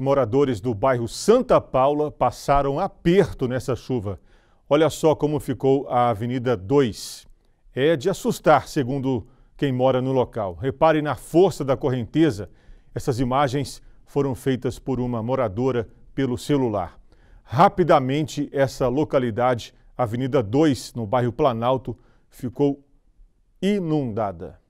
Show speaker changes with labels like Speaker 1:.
Speaker 1: Moradores do bairro Santa Paula passaram aperto nessa chuva. Olha só como ficou a Avenida 2. É de assustar, segundo quem mora no local. Repare na força da correnteza. Essas imagens foram feitas por uma moradora pelo celular. Rapidamente, essa localidade, Avenida 2, no bairro Planalto, ficou inundada.